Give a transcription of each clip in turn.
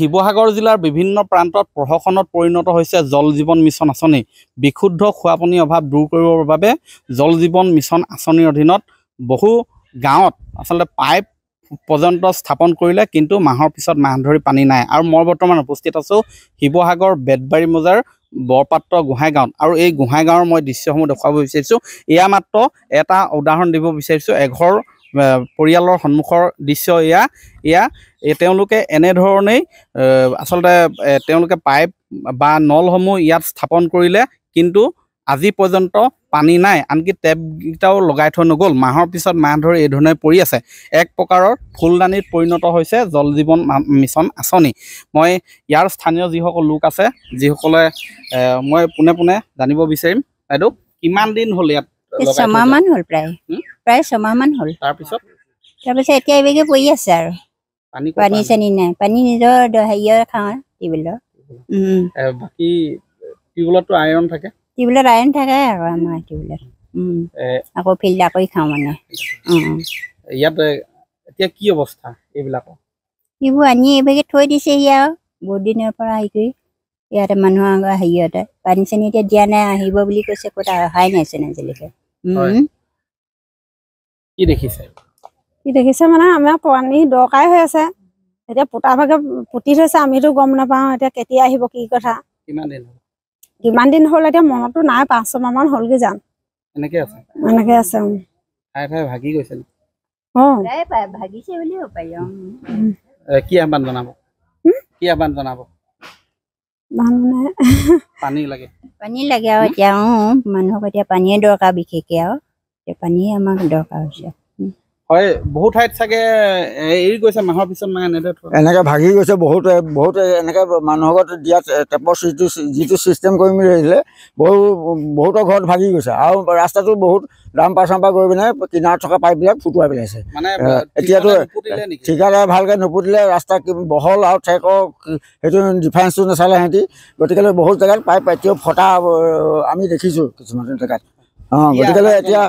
শিৱসাগৰ জিলাৰ বিভিন্ন প্ৰান্তত প্ৰশাসনত পৰিণত হৈছে জল জীৱন মিছন আঁচনি বিশুদ্ধ খোৱাপানী অভাৱ দূৰ কৰিবৰ বাবে জল জীৱন মিছন আঁচনিৰ অধীনত বহু গাঁৱত আচলতে পাইপ পৰ্যন্ত স্থাপন কৰিলে কিন্তু মাহৰ পিছত মাহ ধৰি পানী নাই আৰু মই বৰ্তমান উপস্থিত আছোঁ শিৱসাগৰ বেতবাৰী মজাৰ বৰপাত্ৰ গোহাঁই গাঁৱত আৰু এই গোহাঁই গাঁৱৰ মই দৃশ্যসমূহ দেখুৱাব বিচাৰিছোঁ এয়া মাত্ৰ এটা উদাহৰণ দিব বিচাৰিছোঁ এঘৰ পৰিয়ালৰ সন্মুখৰ দৃশ্য এয়া এয়া তেওঁলোকে এনেধৰণেই আচলতে তেওঁলোকে পাইপ বা নলসমূহ ইয়াত স্থাপন কৰিলে কিন্তু আজি পৰ্যন্ত পানী নাই আনকি টেপকেইটাও লগাই থৈ নগ'ল মাহৰ পিছত মাহ ধৰি এইধৰণে পৰি আছে এক প্ৰকাৰৰ ফুলদানিত পৰিণত হৈছে জল জীৱন মিছন আঁচনি মই ইয়াৰ স্থানীয় যিসকল লোক আছে যিসকলে মই পোনে পোনে জানিব বিচাৰিম বাইদেউ কিমান দিন হ'ল ইয়াত ছমাহমান হ'ল প্ৰায় প্ৰায় ছমাহমান হ'ল তাৰপিছত তাৰপিছত এতিয়া এইভাগে পৰি আছে আৰু পানী চানি নাই পানী নিজৰ হেৰিয়ৰ খাওঁ টিউবৱেলৰ আইৰণ থাকে আৰু আমাৰ টিউবৱেলত আকৌ ফিল্টাৰ কৰি খাওঁ মানে এইবোৰ আনি এইভাগে থৈ দিছে আৰু বহুত দিনৰ পৰা হেৰি কৰি ইয়াতে মানুহৰ আগৰ হেৰিয়তে পানী চানী এতিয়া দিয়া নাই আহিব বুলি কৈছে ক'ত অহাই নাইছে আজিলৈকে কি দেখিছে কি দেখিছে মানে আমাৰ পানী দৰকাৰ হৈ আছে এতিয়া পোতা ভাগে পুতি থৈছে আমিতো গম নাপাওঁ এতিয়া কেতিয়া আহিব কি কথা কিমান দিন কিমান দিন হ'ল এতিয়া মনতো নাই পাঁচ ছমাহমান হ'লগৈ যাম এনেকে আছে এনেকে আছে ঠাই ঠাই ভাগি গৈছে পানী লাগে আৰু এতিয়া মানুহক এতিয়া পানীয়ে দৰকাৰ বিশেষকে আৰু পানীয়ে আমাক দৰকাৰ হয়েছে হয় বহু ঠাইত সাগে এৰি গৈছে মাহৰ পিছত মানে এনেদৰে ভাগি গৈছে বহুত বহুত এনেকে মানুহৰ ঘৰত দিয়া টেপৰ যিটো যিটো চিষ্টেম কৰিম বুলি ভাবিছিলে বহু বহুতৰ ঘৰত ভাগি গৈছে আৰু ৰাস্তাটো বহুত দাম পাৰ চাম পাৰ গৈ পিনে কিনাৰত থকা পাইপবিলাক ফুটুৱাই পেলাইছে মানে এতিয়াতো ঠিকাদাৰে ভালকৈ নুপুতিলে ৰাস্তা বহল আৰু ঠেকৰ সেইটো ডিফাৰেঞ্চটো নাচালে সিহঁতি গতিকেলৈ বহুত জেগাত পাইপ এতিয়াও ফটা আমি দেখিছোঁ কিছুমান জেগাত অঁ গতিকেলৈ এতিয়া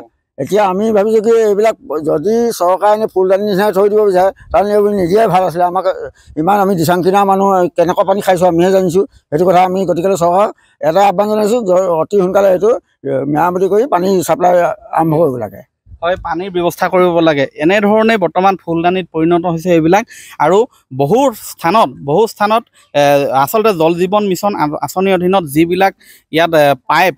এতিয়া আমি ভাবিছোঁ কি এইবিলাক যদি চৰকাৰে এনেই ফুলদানি নিচিনাই থৈ দিব বিচাৰে তাৰমানে এইবোৰ নিজেই ভাল আছিলে আমাক ইমান আমি দিচাং কিনা মানুহ কেনেকুৱা পানী খাইছোঁ আমিহে জানিছোঁ সেইটো কথা আমি গতিকেলৈ চৰকাৰক এটা আহ্বান জনাইছোঁ অতি সোনকালে এইটো মেৰামতি কৰি পানী চাপ্লাই আৰম্ভ কৰিব লাগে হয় পানীৰ ব্যৱস্থা কৰিব লাগে এনেধৰণে বৰ্তমান ফুলদানিত পৰিণত হৈছে এইবিলাক আৰু বহু স্থানত বহু স্থানত আচলতে জল জীৱন মিছন আঁচনিৰ অধীনত যিবিলাক ইয়াত পাইপ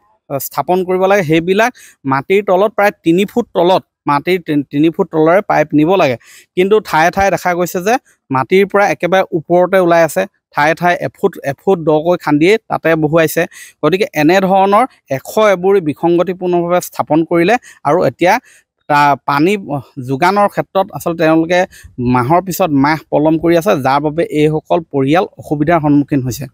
স্থাপন কৰিব লাগে সেইবিলাক মাটিৰ তলত প্ৰায় তিনি ফুট তলত মাটিৰ তিনি ফুট তলৰে পাইপ নিব লাগে কিন্তু ঠায়ে ঠায়ে দেখা গৈছে যে মাটিৰ পৰা একেবাৰে ওপৰতে ওলাই আছে ঠায়ে ঠায়ে এফুট এফুট দকৈ খান্দিয়ে তাতে বহুৱাইছে গতিকে এনেধৰণৰ এশ এবোৰ বিসংগতিপূৰ্ণভাৱে স্থাপন কৰিলে আৰু এতিয়া তা পানী যোগানৰ ক্ষেত্ৰত আচলতে তেওঁলোকে মাহৰ পিছত মাহ পলম কৰি আছে যাৰ বাবে এইসকল পৰিয়াল অসুবিধাৰ সন্মুখীন হৈছে